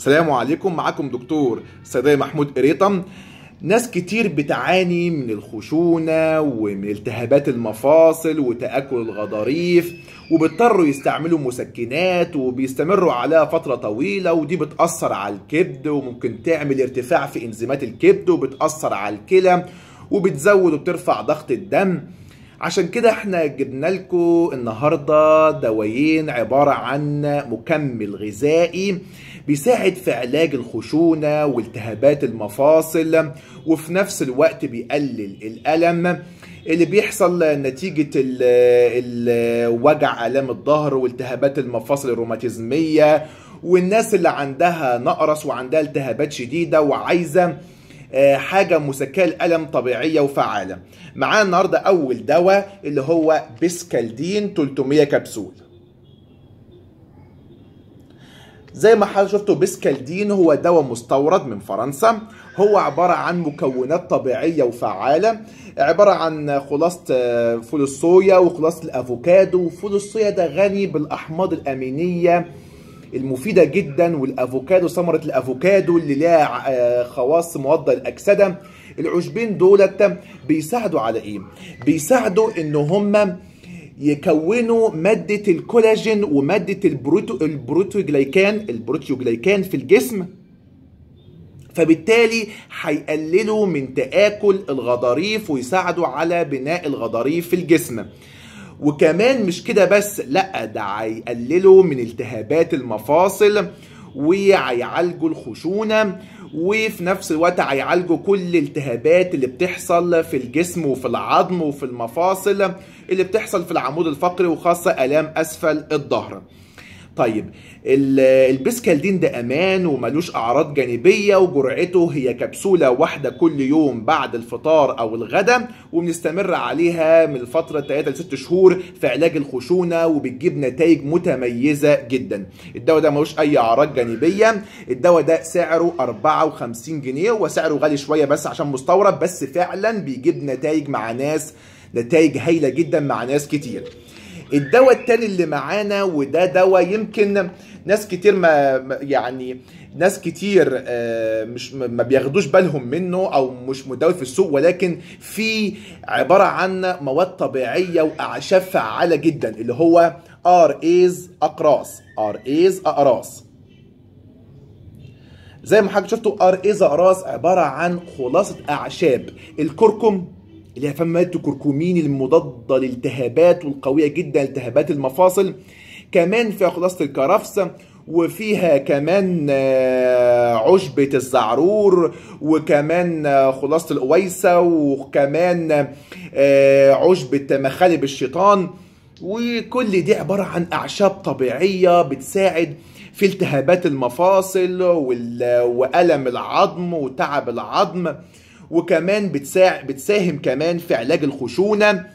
السلام عليكم معكم دكتور سيدي محمود قريطم ناس كتير بتعاني من الخشونة ومن التهابات المفاصل وتآكل الغضاريف وبيضطروا يستعملوا مسكنات وبيستمروا عليها فترة طويلة ودي بتأثر على الكبد وممكن تعمل ارتفاع في انزيمات الكبد وبتأثر على الكلى وبتزود وبترفع ضغط الدم عشان كده احنا جبنا لكم النهارده دوايين عباره عن مكمل غذائي بيساعد في علاج الخشونة والتهابات المفاصل وفي نفس الوقت بيقلل الألم اللي بيحصل نتيجة وجع آلام الظهر والتهابات المفاصل الروماتيزمية والناس اللي عندها نقرس وعندها التهابات شديدة وعايزة آه، حاجه مسكال الالم طبيعيه وفعاله معانا النهارده اول دواء اللي هو بسكالدين 300 كبسول زي ما حضرتك شفتوا بسكالدين هو دواء مستورد من فرنسا هو عبارة عن مكونات طبيعية وفعالة عبارة عن خلاصة آه، فول الصويا وخلاصة الأفوكادو وفول الصويا ده غني بالأحماض الأمينية المفيدة جدا والأفوكادو ثمرة الأفوكادو اللي لها آه، خواص مضادة الأكسدة العشبين دولت بيساعدوا على إيه؟ بيساعدوا إن هما يكونوا مادة الكولاجين ومادة البروتو البروتوجليكان البروتيوجليكان في الجسم فبالتالي هيقللوا من تآكل الغضاريف ويساعدوا على بناء الغضاريف في الجسم وكمان مش كده بس لا ده هيقللوا من التهابات المفاصل وهيعالجوا الخشونه وفي نفس الوقت هيعالجوا كل الالتهابات اللي بتحصل في الجسم وفي العظم وفي المفاصل اللي بتحصل في العمود الفقري وخاصه الام اسفل الظهر طيب البسكالدين ده امان وملوش اعراض جانبيه وجرعته هي كبسوله واحده كل يوم بعد الفطار او الغداء وبنستمر عليها من الفتره 3 ل 6 شهور في علاج الخشونه وبتجيب نتائج متميزه جدا الدواء ده ملوش اي اعراض جانبيه الدواء ده سعره 54 جنيه وسعره غالي شويه بس عشان مستورد بس فعلا بيجيب نتائج مع ناس نتائج هايله جدا مع ناس كتير الدواء التاني اللي معانا وده دواء يمكن ناس كتير ما يعني ناس كتير آه، مش ما بياخدوش بالهم منه او مش متداول في السوق ولكن في عباره عن مواد طبيعيه واعشاب فعاله جدا اللي هو ار ايز اقراص ار ايز اقراص زي ما حضرتك شفتوا ار ايز اقراص عباره عن خلاصه اعشاب الكركم اللي هي فمات كركمين المضادة للالتهابات والقوية جدا التهابات المفاصل كمان فيها خلاصة الكرفس وفيها كمان آه، عشبة الزعرور وكمان آه، خلاصة الأويسة وكمان آه، عشبة مخالب الشيطان وكل دي عبارة عن أعشاب طبيعية بتساعد في التهابات المفاصل وألم العظم وتعب العظم وكمان بتسا... بتساهم كمان في علاج الخشونه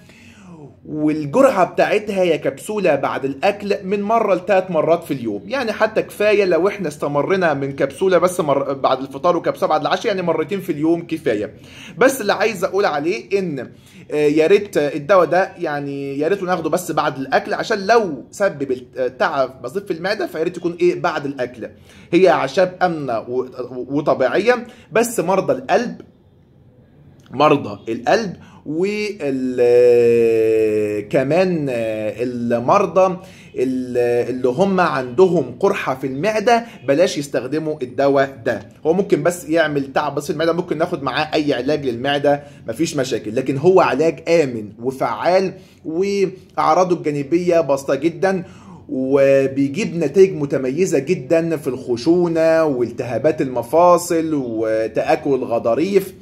والجرعة بتاعتها هي كبسولة بعد الأكل من مرة لثلاث مرات في اليوم يعني حتى كفاية لو احنا استمرنا من كبسولة بس مر... بعد الفطار وكبسولة بعد العشاء يعني مرتين في اليوم كفاية بس اللي عايز أقول عليه إن آه، يا ريت الدواء ده يعني يا ريت ناخده بس بعد الأكل عشان لو سبب تعب بسيط في المعدة فيا ريت يكون إيه بعد الأكل هي أعشاب آمنة وطبيعية بس مرضى القلب مرضى القلب وكمان المرضى اللي هم عندهم قرحه في المعده بلاش يستخدموا الدواء ده هو ممكن بس يعمل تعب بس المعده ممكن ناخد معاه اي علاج للمعده مفيش مشاكل لكن هو علاج امن وفعال واعراضه الجانبيه بسيطه جدا وبيجيب نتائج متميزة جدا في الخشونة والتهابات المفاصل وتآكل الغضاريف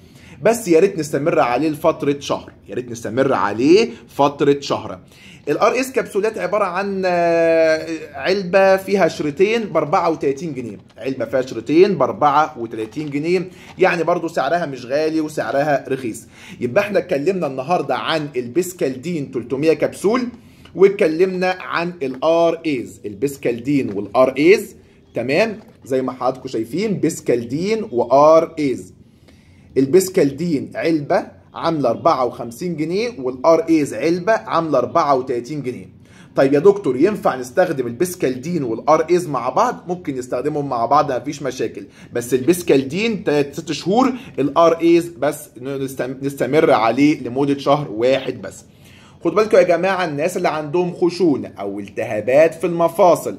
بس يا ريت نستمر عليه لفتره شهر يا ريت نستمر عليه فتره شهر الار اس كبسولات عباره عن آه، علبه فيها شريطين ب 34 جنيه علبه فيها شريطين ب 34 جنيه يعني برضو سعرها مش غالي وسعرها رخيص يبقى احنا اتكلمنا النهارده عن البسكالدين 300 كبسول واتكلمنا عن الار ايز البسكالدين والار ايز تمام زي ما حضراتكم شايفين بسكالدين وار ايز البسكالدين علبه عامله 54 جنيه والار ايز علبه عامله 34 جنيه طيب يا دكتور ينفع نستخدم البسكالدين والار ايز مع بعض ممكن نستخدمهم مع بعض مفيش مشاكل بس البسكالدين 3 6 شهور الار ايز بس نستمر عليه لمده شهر واحد بس خد بالكم يا جماعه الناس اللي عندهم خشونه او التهابات في المفاصل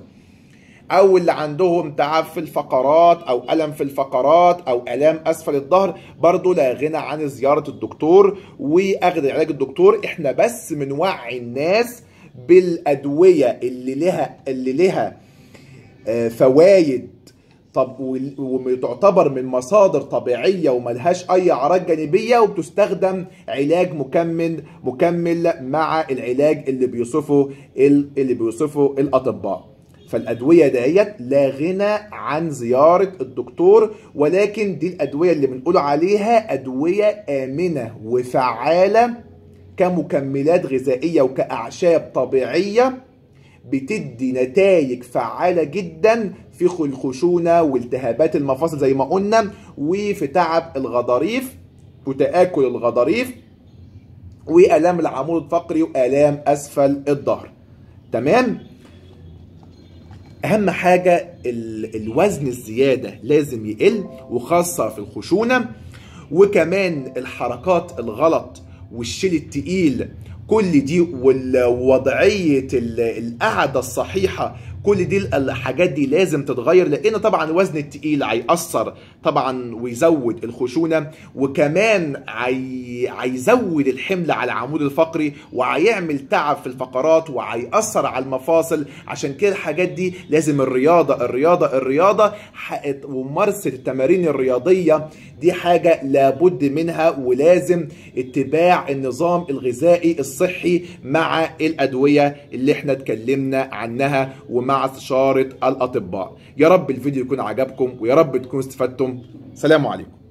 او اللي عندهم تعب في الفقرات او الم في الفقرات او الام اسفل الظهر برضه لا غنى عن زياره الدكتور واخذ علاج الدكتور احنا بس بنوعي الناس بالادويه اللي لها اللي لها آه، فوائد طب وتعتبر من مصادر طبيعيه وملهاش اي اعراض جانبيه وبتستخدم علاج مكمل مكمل مع العلاج اللي بيوصفه اللي بيوصفه الاطباء فالادويه ديت لا غنى عن زياره الدكتور ولكن دي الادويه اللي بنقول عليها ادويه امنه وفعاله كمكملات غذائيه وكاعشاب طبيعيه بتدي نتائج فعاله جدا في الخشونه والتهابات المفاصل زي ما قلنا وفي تعب الغضاريف وتاكل الغضاريف والام العمود الفقري والام اسفل الظهر تمام اهم حاجه الوزن الزياده لازم يقل وخاصه في الخشونه وكمان الحركات الغلط والشيل التقيل كل دي ووضعيه القعده الصحيحه كل دي الحاجات دي لازم تتغير لان طبعا الوزن التقيل هيأثر طبعا ويزود الخشونه وكمان هيزود الحمل على العمود الفقري وهيعمل تعب في الفقرات وهيأثر على المفاصل عشان كده الحاجات دي لازم الرياضه الرياضه الرياضه وممارسه التمارين الرياضيه دي حاجه لابد منها ولازم اتباع النظام الغذائي الصحي مع الادويه اللي احنا اتكلمنا عنها ومع مع استشاره الاطباء يا رب الفيديو يكون عجبكم ويا رب تكونوا استفدتم سلام عليكم